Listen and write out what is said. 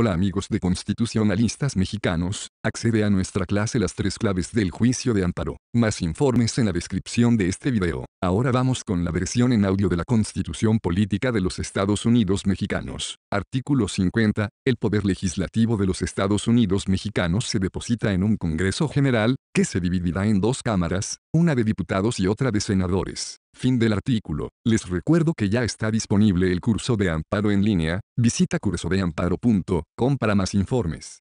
Hola amigos de constitucionalistas mexicanos, accede a nuestra clase Las tres claves del juicio de Amparo. Más informes en la descripción de este video. Ahora vamos con la versión en audio de la Constitución Política de los Estados Unidos Mexicanos. Artículo 50. El poder legislativo de los Estados Unidos Mexicanos se deposita en un Congreso General, que se dividirá en dos cámaras, una de diputados y otra de senadores. Fin del artículo. Les recuerdo que ya está disponible el curso de amparo en línea. Visita cursodeamparo.com para más informes.